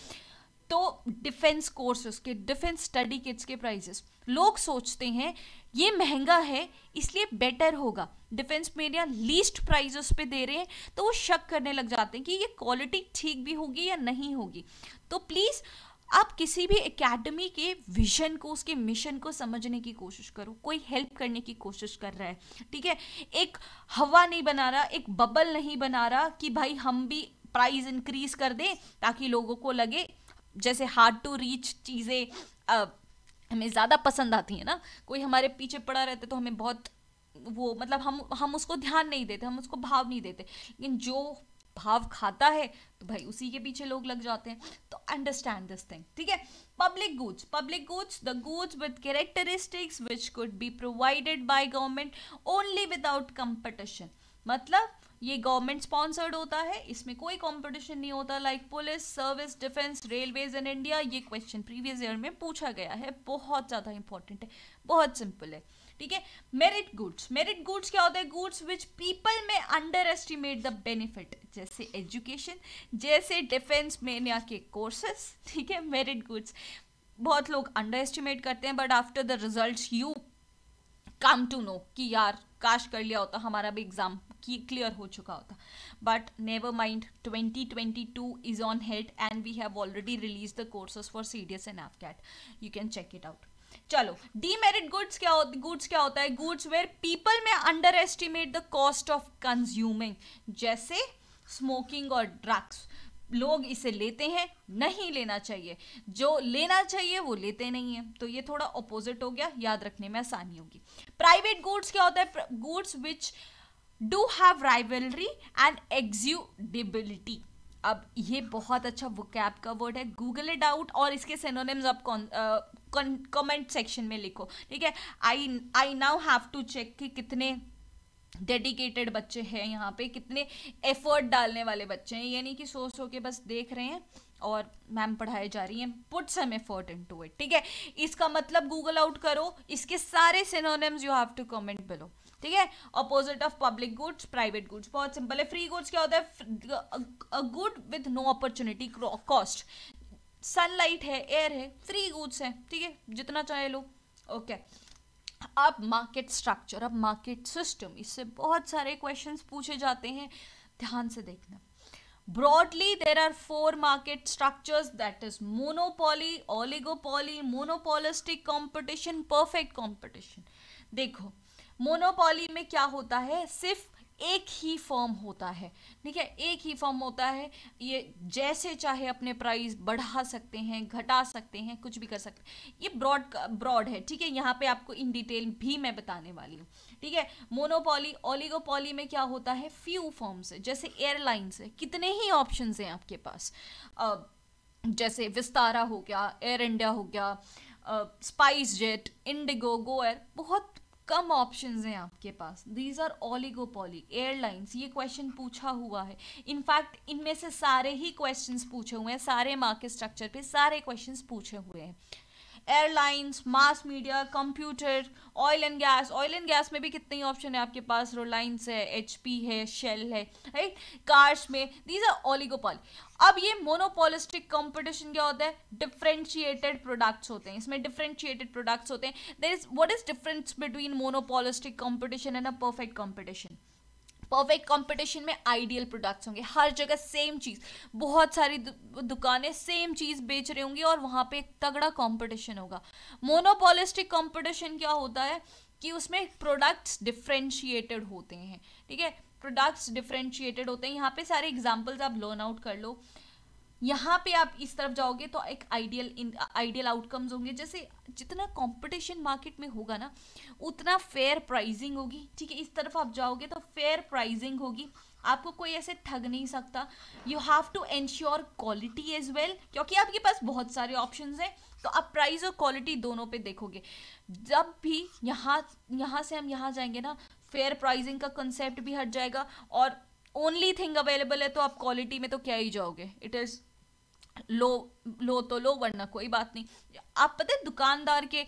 तो डिफेंस कोर्सेस के डिफेंस स्टडी किट्स के प्राइजेस लोग सोचते हैं ये महंगा है इसलिए बेटर होगा डिफेंस मीडिया लीस्ट प्राइजेस पे दे रहे हैं तो वो शक करने लग जाते हैं कि ये क्वालिटी ठीक भी होगी या नहीं होगी तो प्लीज़ आप किसी भी एकेडमी के विजन को उसके मिशन को समझने की कोशिश करो कोई हेल्प करने की कोशिश कर रहा है ठीक है एक हवा नहीं बना रहा एक बबल नहीं बना रहा कि भाई हम भी प्राइस इंक्रीज कर दें ताकि लोगों को लगे जैसे हार्ड टू रीच चीज़ें हमें ज़्यादा पसंद आती हैं ना कोई हमारे पीछे पड़ा रहता तो हमें बहुत वो मतलब हम हम उसको ध्यान नहीं देते हम उसको भाव नहीं देते लेकिन जो भाव खाता है तो भाई उसी के पीछे लोग लग जाते हैं तो अंडरस्टैंड दिस थिंग ठीक है public goods public goods the goods with characteristics which could be provided by government only without competition मतलब ये गवर्नमेंट स्पॉन्सर्ड होता है इसमें कोई कंपटीशन नहीं होता like police service defence railways in India ये क्वेश्चन प्रीवियस ईयर में पूछा गया है बहुत ज़्यादा इंपॉर्टेंट है बहुत सिंपल है ठीक है मेरिट गुड्स मेरिट गुड्स क्या होता है goods which people may underestimate the benefit जैसे एजुकेशन जैसे डिफेंस मेन के कोर्सेस ठीक है मेरिट गुड्स बहुत लोग अंडर एस्टिमेट करते हैं but after the result you come to know कि यार काश कर लिया होता हमारा भी एग्ज़ाम क्लियर हो चुका होता but never mind 2022 is on hit and we have already release the courses for C D S and CAT you can check it out चलो डीमेरिट गुड्स क्या गुड्स क्या होता है goods where people may underestimate the cost of consuming जैसे smoking और drugs लोग इसे लेते हैं नहीं लेना चाहिए जो लेना चाहिए वो लेते नहीं है तो ये थोड़ा ऑपोजिट हो गया याद रखने में आसानी होगी प्राइवेट गुड्स क्या होता है goods which do have rivalry and excludability अब ये बहुत अच्छा वो कैप का वर्ड है गूगल इट आउट और इसके सेनोनेम्स आप कमेंट सेक्शन में लिखो ठीक है I I now have to check कि कितने डेडिकेटेड बच्चे हैं यहाँ पे कितने एफर्ट डालने वाले बच्चे हैं ये नहीं कि सो सो के बस देख रहे हैं और मैम पढ़ाए जा रही हैं put some effort into it ठीक है इसका मतलब गूगल आउट करो इसके सारे synonyms you have to comment below ठीक है opposite of public goods private goods बहुत सिंपल है फ्री गुड्स क्या होता है a good with no opportunity cost sunlight है एयर है फ्री गुड्स है ठीक है जितना चाहे लो ओके okay. अब मार्केट स्ट्रक्चर अब मार्केट सिस्टम इससे बहुत सारे क्वेश्चन पूछे जाते हैं ध्यान से देखना broadly there are four market structures that is monopoly oligopoly monopolistic competition perfect competition देखो मोनोपॉली में क्या होता है सिर्फ एक ही फॉर्म होता है ठीक है एक ही फॉर्म होता है ये जैसे चाहे अपने प्राइस बढ़ा सकते हैं घटा सकते हैं कुछ भी कर सकते हैं ये ब्रॉड ब्रॉड है ठीक है यहाँ पे आपको इन डिटेल भी मैं बताने वाली हूँ ठीक है मोनोपॉली ओलिगोपोली में क्या होता है फ्यू फॉर्म्स है जैसे एयरलाइंस है कितने ही ऑप्शन हैं आपके पास जैसे विस्तारा हो गया एयर इंडिया हो गया स्पाइस जेट इंडिगो गोएर बहुत कम ऑप्शन हैं आपके पास दीज आर ओलिगोपोली एयरलाइंस ये क्वेश्चन पूछा हुआ है इनफैक्ट इनमें से सारे ही क्वेश्चन पूछे हुए हैं सारे मार्केट स्ट्रक्चर पे सारे क्वेश्चन पूछे हुए हैं airlines mass media computer oil and gas oil and gas में भी कितने ऑप्शन है आपके पास रिलायंस है एच है शेल है राइट कार्स में दीज आर ऑलिगोपॉली अब ये मोनोपोलिस्टिक कॉम्पिटिशन क्या होता है डिफ्रेंशिएटेड प्रोडक्ट्स होते हैं इसमें डिफ्रेंशिएटेड प्रोडक्ट्स होते हैं there is what is difference between monopolistic competition and a perfect competition perfect competition में आइडियल प्रोडक्ट्स होंगे हर जगह सेम चीज़ बहुत सारी दु, दुकानें सेम चीज़ बेच रही होंगी और वहाँ पे एक तगड़ा कंपटीशन होगा मोनोपोलिस्टिक कंपटीशन क्या होता है कि उसमें प्रोडक्ट्स डिफ्रेंशिएटेड होते हैं ठीक है प्रोडक्ट्स डिफ्रेंशिएटेड होते हैं यहाँ पे सारे एग्जाम्पल्स आप लर्न आउट कर लो यहाँ पे आप इस तरफ जाओगे तो एक आइडियल आइडियल आउटकम्स होंगे जैसे जितना कंपटीशन मार्केट में होगा ना उतना फेयर प्राइजिंग होगी ठीक है इस तरफ आप जाओगे तो फेयर प्राइजिंग होगी आपको कोई ऐसे ठग नहीं सकता you have to ensure quality as well क्योंकि आपके पास बहुत सारे ऑप्शन हैं तो आप प्राइस और क्वालिटी दोनों पे देखोगे जब भी यहाँ यहाँ से हम यहाँ जाएंगे ना फेयर प्राइजिंग का कंसेप्ट भी हट जाएगा और ओनली थिंग अवेलेबल है तो आप क्वालिटी में तो क्या ही जाओगे इट इज़ लो लो तो लो वरना कोई बात नहीं आप पता है दुकानदार के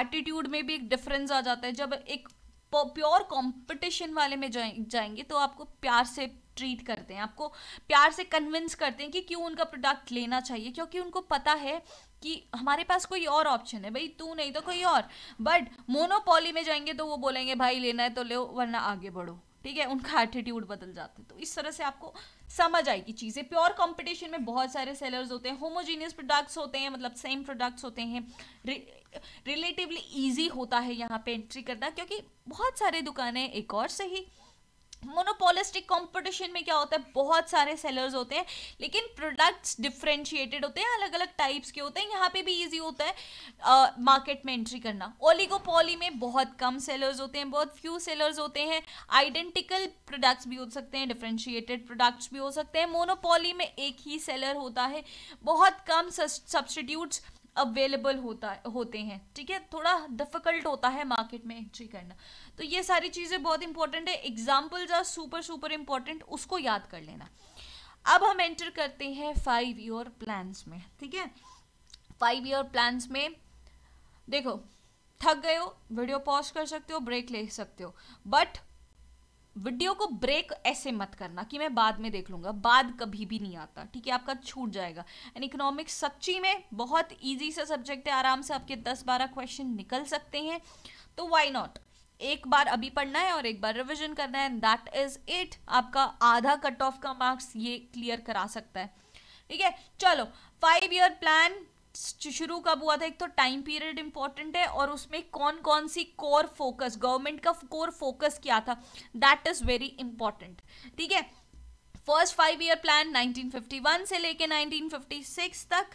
एटीट्यूड में भी एक डिफरेंस आ जाता है जब एक प्योर कंपटीशन वाले में जाएंगे तो आपको प्यार से ट्रीट करते हैं आपको प्यार से कन्विंस करते हैं कि क्यों उनका प्रोडक्ट लेना चाहिए क्योंकि उनको पता है कि हमारे पास कोई और ऑप्शन है भाई तू नहीं तो कोई और बट मोनोपोली में जाएंगे तो वो बोलेंगे भाई लेना है तो लो वरना आगे बढ़ो ठीक है उनका एटीट्यूड बदल जाता है तो इस तरह से आपको समझ आएगी चीज़ें प्योर कंपटीशन में बहुत सारे सेलर्स होते हैं होमोजीनियस प्रोडक्ट्स होते हैं मतलब सेम प्रोडक्ट्स होते हैं रिलेटिवली इजी होता है यहाँ पे एंट्री करना क्योंकि बहुत सारे दुकानें एक और सही मोनोपोलिस्टिक कंपटीशन में क्या होता है बहुत सारे सेलर्स होते हैं लेकिन प्रोडक्ट्स डिफ्रेंशिएटेड होते हैं अलग अलग टाइप्स के होते हैं यहाँ पे भी इजी होता है मार्केट में एंट्री करना ओलिगोपोली में बहुत कम सेलर्स होते हैं बहुत फ्यू सेलर्स होते हैं आइडेंटिकल प्रोडक्ट्स भी हो सकते हैं डिफ्रेंशिएटेड प्रोडक्ट्स भी हो सकते हैं मोनोपोली में एक ही सेलर होता है बहुत कम सब्सटीट्यूट्स अवेलेबल होता होते हैं ठीक है थोड़ा डिफ़िकल्ट होता है मार्केट में एंट्री करना तो ये सारी चीज़ें बहुत इंपॉर्टेंट है examples are super super important उसको याद कर लेना अब हम एंटर करते हैं फाइव ईयर प्लान्स में ठीक है फाइव ईयर प्लान्स में देखो थक गए हो वीडियो पॉज कर सकते हो ब्रेक ले सकते हो बट वीडियो को ब्रेक ऐसे मत करना कि मैं बाद में देख लूंगा बाद कभी भी नहीं आता ठीक है आपका छूट जाएगा एंड इकोनॉमिक्स सच्ची में बहुत ईजी सा सब्जेक्ट है आराम से आपके दस बारह क्वेश्चन निकल सकते हैं तो वाई नॉट एक बार अभी पढ़ना है और एक बार रिविजन करना है दैट इज इट आपका आधा कट ऑफ का मार्क्स ये क्लियर करा सकता है ठीक है चलो फाइव ईयर प्लान शुरू कब हुआ था एक तो टाइम पीरियड इंपॉर्टेंट है और उसमें कौन कौन सी कोर फोकस गवर्नमेंट का कोर फोकस क्या था दैट इज़ वेरी इंपॉर्टेंट ठीक है फर्स्ट फाइव ईयर प्लान 1951 से लेके 1956 तक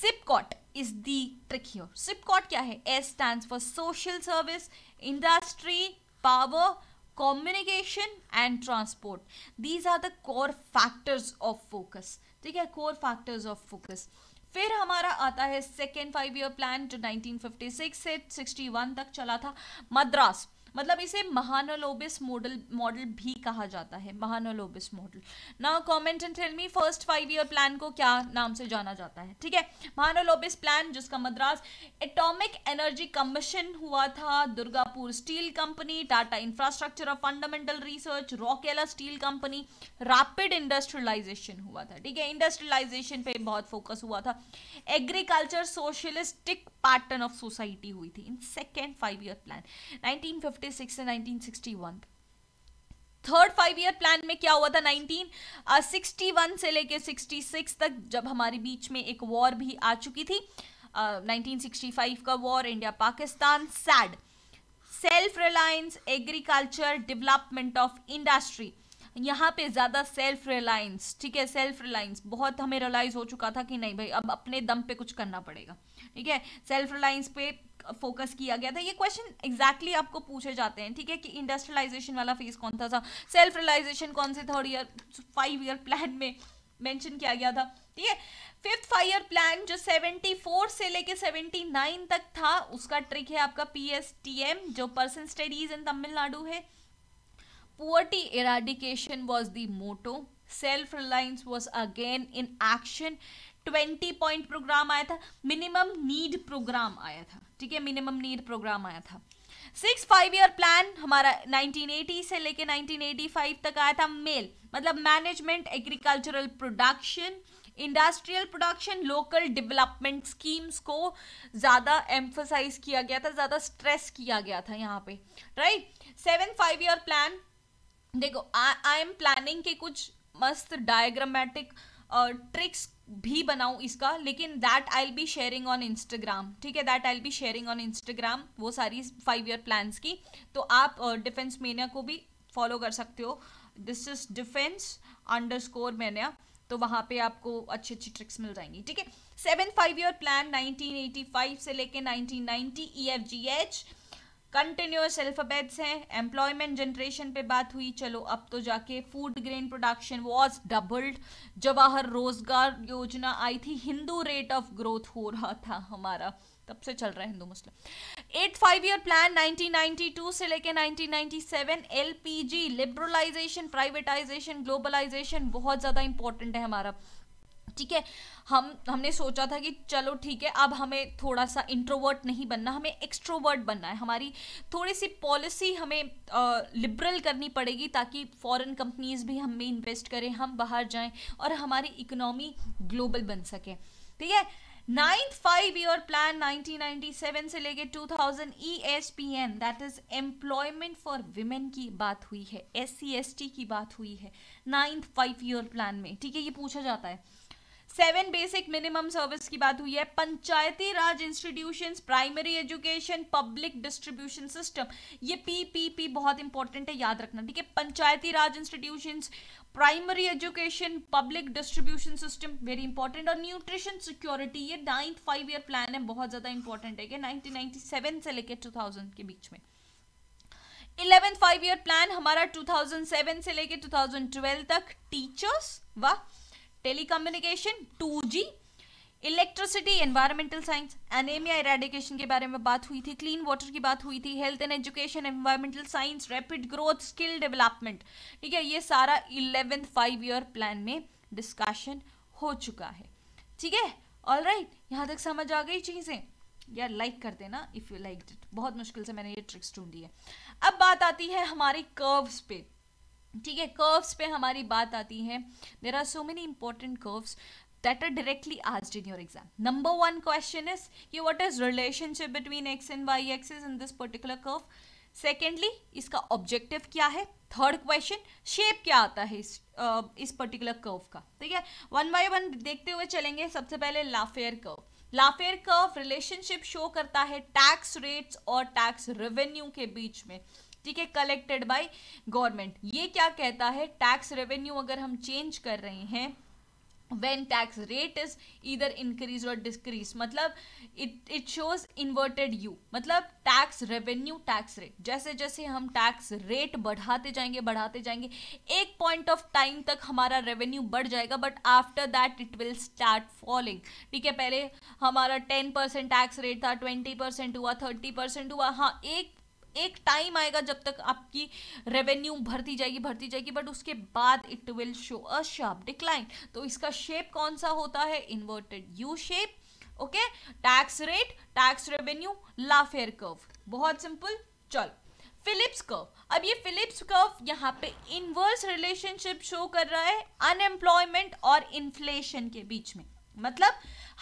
SIPCOT is the trick here SIPCOT क्या है S stand for social service industry power communication and transport these are the core factors of focus ठीक है core factors of focus फिर हमारा आता है सेकेंड फाइव ईयर प्लान जो 1956 से 61 तक चला था मद्रास मतलब इसे महानोलोबिस मॉडल मॉडल भी कहा जाता है महानोलोबिस मॉडल ना comment and tell me first five year plan को क्या नाम से जाना जाता है ठीक है महानोलोबिस प्लान जिसका मद्रास एटॉमिक एनर्जी कमीशन हुआ था Durgapur steel company Tata infrastructure of fundamental research Rourkela steel company rapid industrialisation हुआ था ठीक है इंडस्ट्रियलाइजेशन पे बहुत फोकस हुआ था agriculture socialistic pattern of society हुई थी in second five year plan nineteen fifty third five year plan में क्या हुआ था 1961 uh, से लेके 66 तक जब हमारे बीच में एक वॉर भी आ चुकी थी uh, 1965 का war India Pakistan said self reliance agriculture development of industry यहाँ पे ज़्यादा सेल्फ रिलायंस ठीक है सेल्फ रिलायंस बहुत हमें रिलाइज हो चुका था कि नहीं भाई अब अपने दम पे कुछ करना पड़ेगा ठीक है सेल्फ रिलायंस पे फोकस किया गया था ये क्वेश्चन एग्जैक्टली exactly आपको पूछे जाते हैं ठीक है कि इंडस्ट्रियलाइजेशन वाला फेज कौन था सेल्फ रिलाइजेशन कौन से third year five year plan में मेंशन किया गया था ठीक है फिफ्थ फाइव ईयर प्लान जो 74 से लेके 79 तक था उसका ट्रिक है आपका पी जो पर्सन स्टडीज इन तमिलनाडु है poverty eradication was the motto self reliance was again in action twenty point programme आया था मिनिमम नीड प्रोग्राम आया था ठीक है मिनिमम नीड प्रोग्राम आया था सिक्स फाइव ईयर प्लान हमारा 1980 से लेके 1985 तक आया था मेल मतलब management agricultural production industrial production local development schemes को ज़्यादा एम्फोसाइज किया गया था ज़्यादा स्ट्रेस किया गया था यहाँ पे right seven five year plan देखो आई एम प्लानिंग के कुछ मस्त डायग्रामेटिक uh, ट्रिक्स भी बनाऊँ इसका लेकिन that I be sharing on Instagram ठीक है that I be sharing on Instagram वो सारी फाइव ईयर प्लान्स की तो आप डिफेंस मेनिया को भी फॉलो कर सकते हो दिस इज डिफेंस अंडर स्कोर मेनिया तो वहाँ पे आपको अच्छी अच्छी ट्रिक्स मिल जाएंगी ठीक है सेवन फाइव ईयर प्लान 1985 से लेके 1990 ई कंटिन्यूस अल्फ़ाबेट्स हैं एम्प्लॉयमेंट जनरेशन पे बात हुई चलो अब तो जाके food grain production was doubled Jawahar Rozgar Yojana आई थी हिंदू रेट ऑफ ग्रोथ हो रहा था हमारा तब से चल रहा है Hindu Muslim eight five year plan 1992 से लेके 1997 एलपीजी लिबरलाइजेशन प्राइवेटाइजेशन ग्लोबलाइजेशन बहुत ज़्यादा इंपॉर्टेंट है हमारा ठीक है हम हमने सोचा था कि चलो ठीक है अब हमें थोड़ा सा इंट्रोवर्ट नहीं बनना हमें एक्स्ट्रोवर्ट बनना है हमारी थोड़ी सी पॉलिसी हमें लिबरल करनी पड़ेगी ताकि फॉरेन कंपनीज भी हमें इन्वेस्ट करें हम बाहर जाएं और हमारी इकोनॉमी ग्लोबल बन सके ठीक है ninth five year plan nineteen से लेके two thousand that is employment for women की बात हुई है एस सी e की बात हुई है नाइन्थ फाइव ईयर प्लान में ठीक है ये पूछा जाता है सेवन बेसिक मिनिमम सर्विस की बात हुई है panchayati raj institutions primary education public distribution system ये पीपीपी बहुत इंपॉर्टेंट है याद रखना ठीक है panchayati raj institutions primary education public distribution system very important और न्यूट्रिशन सिक्योरिटी ये नाइन्थ फाइव ईयर प्लान है बहुत ज़्यादा इंपॉर्टेंट है कि नाइनटीन से लेकर टू के बीच में इलेवेंथ फाइव ईयर प्लान हमारा टू से लेकर टू तक टीचर्स व टेलीकम्युनिकेशन जी electricity environmental science anaemia eradication के बारे में बात हुई थी क्लीन वाटर की बात हुई थी health and education environmental science rapid growth skill development ठीक है ये सारा इलेवेंथ फाइव ईयर प्लान में डिस्कशन हो चुका है ठीक है ऑल राइट यहाँ तक समझ आ गई चीज़ें यार लाइक कर देना इफ़ यू लाइक डिट बहुत मुश्किल से मैंने ये ट्रिक्स ढूंढी है अब बात आती है हमारे कर्व्स पे ठीक है कर्व्स पे हमारी बात आती है there are so many important curves that are directly asked in your exam number one question is कि is relationship between X and Y X is in this particular curve secondly इसका objective क्या है third question shape क्या आता है इस इस particular curve का ठीक है वन बाय वन देखते हुए चलेंगे सबसे पहले Laffer curve Laffer curve relationship show करता है टैक्स रेट्स और टैक्स रेवेन्यू के बीच में ठीक है कलेक्टेड बाई गवर्नमेंट ये क्या कहता है टैक्स रेवेन्यू अगर हम चेंज कर रहे हैं वेन टैक्स रेट इज इधर इंक्रीज और डिक्रीज मतलब it it shows inverted U मतलब टैक्स रेवेन्यू टैक्स रेट जैसे जैसे हम टैक्स रेट बढ़ाते जाएंगे बढ़ाते जाएंगे एक पॉइंट ऑफ टाइम तक हमारा रेवेन्यू बढ़ जाएगा but after that it will start following ठीक है पहले हमारा टेन परसेंट टैक्स रेट था ट्वेंटी परसेंट हुआ थर्टी परसेंट हुआ हाँ एक एक टाइम आएगा जब तक आपकी रेवेन्यू भरती जाएगी भरती जाएगी बट उसके बाद it will show a sharp decline तो इसका शेप कौन सा होता है inverted U shape okay tax rate tax revenue Laffer curve बहुत सिंपल चल फिलिप्स कर्व अब ये फिलिप्स कर्व यहाँ पे इनवर्स रिलेशनशिप शो कर रहा है अनएम्प्लॉयमेंट और इन्फ्लेशन के बीच में मतलब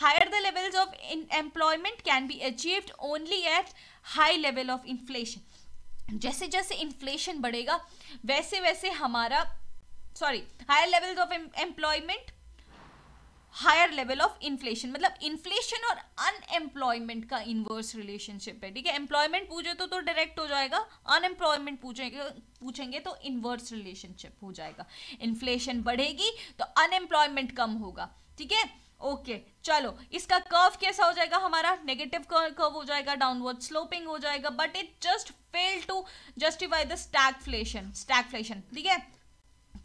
higher the levels of employment can be achieved only at high level of inflation जैसे जैसे इन्फ्लेशन बढ़ेगा वैसे वैसे हमारा sorry higher levels of employment higher level of inflation मतलब इन्फ्लेशन और अनएम्प्लॉयमेंट का इन्वर्स रिलेशनशिप है ठीक है एम्प्लॉयमेंट पूछे तो तो डायरेक्ट हो जाएगा अनएम्प्लॉयमेंट पूछेंगे पूछेंगे तो इन्वर्स रिलेशनशिप हो जाएगा इन्फ्लेशन बढ़ेगी तो अनएम्प्लॉयमेंट कम होगा ठीक है ओके okay, चलो इसका कर्व कैसा हो जाएगा हमारा नेगेटिव कर्व हो जाएगा डाउनवर्ड स्लोपिंग हो जाएगा but it just fail to justify the stagflation stagflation ठीक है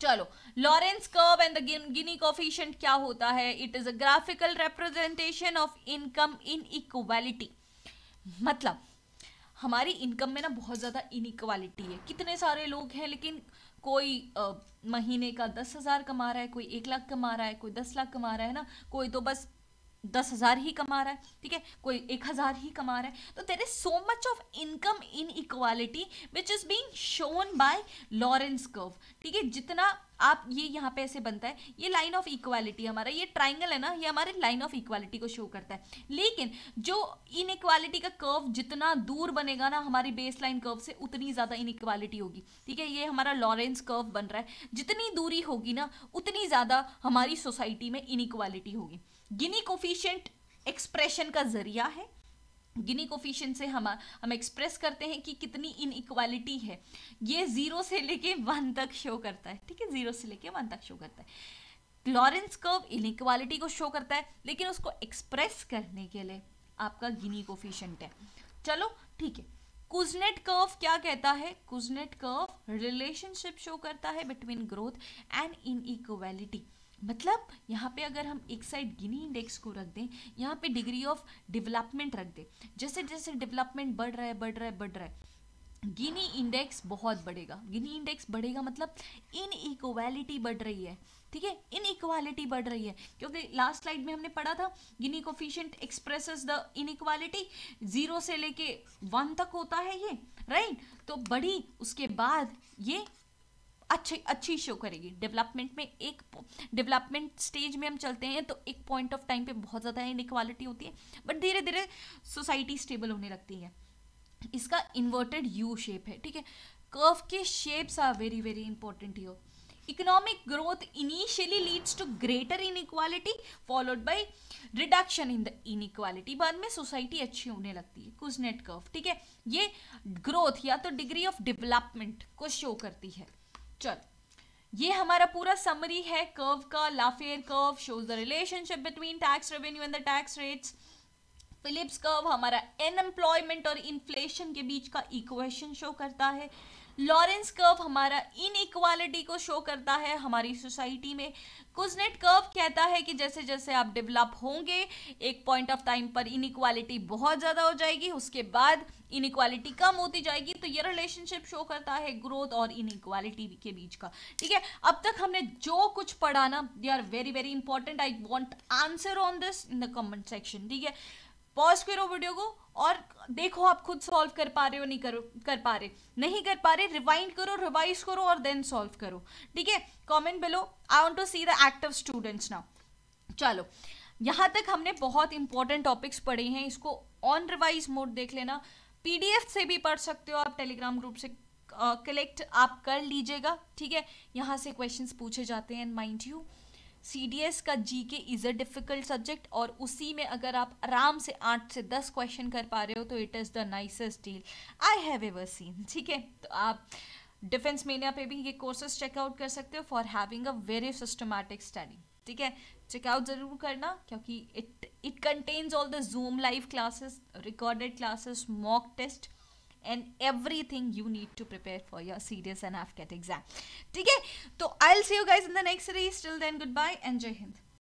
चलो Lorenz curve and the Gini coefficient क्या होता है it is a graphical representation of income inequality मतलब हमारी इनकम में ना बहुत ज़्यादा इनक्वालिटी है कितने सारे लोग हैं लेकिन कोई आ, महीने का दस हज़ार कमा रहा है कोई एक लाख कमा रहा है कोई दस लाख कमा रहा है ना कोई तो बस दस हज़ार ही कमा रहा है ठीक है कोई एक हज़ार ही कमा रहा है तो there is so much of income inequality which is being shown by Lorenz curve ठीक है जितना आप ये यहाँ पे ऐसे बनता है ये लाइन ऑफ इक्वालिटी हमारा ये ट्राइंगल है ना ये हमारे लाइन ऑफ इक्वालिटी को शो करता है लेकिन जो इक्वालिटी का कर्व जितना दूर बनेगा ना हमारी बेस लाइन कर्व से उतनी ज़्यादा इक्वालिटी होगी ठीक है ये हमारा लॉरेंस कर्व बन रहा है जितनी दूरी होगी ना उतनी ज़्यादा हमारी सोसाइटी में इनइक्वालिटी होगी गिनी कोफिशियंट एक्सप्रेशन का जरिया है गिनी कोफिशियंट से हम हम एक्सप्रेस करते हैं कि कितनी इनइक्वालिटी है ये ज़ीरो से लेके वन तक शो करता है ठीक है ज़ीरो से लेके वन तक शो करता है लॉरेंस कर्व इनइक्वालिटी को शो करता है लेकिन उसको एक्सप्रेस करने के लिए आपका गिनी कोफिशियंट है चलो ठीक है कुजनेट कर्व क्या कहता है कुजनेट कर्व रिलेशनशिप शो करता है बिटवीन ग्रोथ एंड इनइक्वालिटी मतलब यहाँ पे अगर हम एक साइड गिनी इंडेक्स को रख दें यहाँ पे डिग्री ऑफ डेवलपमेंट रख दें जैसे जैसे डेवलपमेंट बढ़ रहा है बढ़ रहा है बढ़ रहा है गिनी इंडेक्स बहुत बढ़ेगा गिनी इंडेक्स बढ़ेगा मतलब इन इक्वालिटी बढ़ रही है ठीक है इन इक्वालिटी बढ़ रही है क्योंकि लास्ट स्लाइड में हमने पढ़ा था Gini coefficient express the inequality zero से लेके वन तक होता है ये राइट तो बढ़ी उसके बाद ये अच्छी अच्छी शो करेगी डेवलपमेंट में एक डेवलपमेंट स्टेज में हम चलते हैं तो एक पॉइंट ऑफ टाइम पे बहुत ज़्यादा इनक्वालिटी होती है बट धीरे धीरे सोसाइटी स्टेबल होने लगती है इसका इन्वर्टेड यू शेप है ठीक है कर्व के shapes are very very important you economic growth initially leads to greater inequality followed by reduction in the inequality बाद में सोसाइटी अच्छी होने लगती है कुछ नेट कर्व ठीक है ये ग्रोथ या तो डिग्री ऑफ डेवलपमेंट को शो करती है चल ये हमारा पूरा समरी है कर्व का Laffer curve shows the relationship between tax revenue and the tax rates Phillips curve हमारा अनएम्प्लॉयमेंट और इन्फ्लेशन के बीच का इक्वेशन शो करता है लॉरेंस कर्व हमारा इनइक्वालिटी को शो करता है हमारी सोसाइटी में कुजनेट कर्व कहता है कि जैसे जैसे आप डेवलप होंगे एक पॉइंट ऑफ टाइम पर इनइक्वालिटी बहुत ज़्यादा हो जाएगी उसके बाद इनइक्वालिटी कम होती जाएगी तो ये रिलेशनशिप शो करता है ग्रोथ और इनइक्वालिटी के बीच का ठीक है अब तक हमने जो कुछ पढ़ा ना they are very very important I want answer on this in the comment section ठीक है पॉज करो वीडियो को और देखो आप खुद सॉल्व कर पा रहे हो नहीं करो कर पा रहे नहीं कर पा रहे रिवाइंड करो रिवाइज करो और देन सॉल्व करो ठीक है comment below I want to see the active students now चलो यहाँ तक हमने बहुत इंपॉर्टेंट टॉपिक्स पढ़े हैं इसको ऑन रिवाइज मोड देख लेना पीडीएफ से भी पढ़ सकते हो आप टेलीग्राम ग्रुप से कलेक्ट uh, आप कर लीजिएगा ठीक है यहाँ से क्वेश्चंस पूछे जाते हैं माइंड यू सी का जी के इज़ अ डिफ़िकल्ट सब्जेक्ट और उसी में अगर आप आराम से आठ से दस क्वेश्चन कर पा रहे हो तो it is the nicest deal I have ever seen ठीक है तो आप डिफेंस मेनिया पे भी ये कोर्सेज चेकआउट कर सकते हो for having a very systematic study ठीक है चेकआउट ज़रूर करना क्योंकि it it contains all the Zoom live classes recorded classes mock test and everything you need to prepare for your serious and AFCAT exam. Okay, so I'll see you guys in the next series. Till then, goodbye and Jai Hind.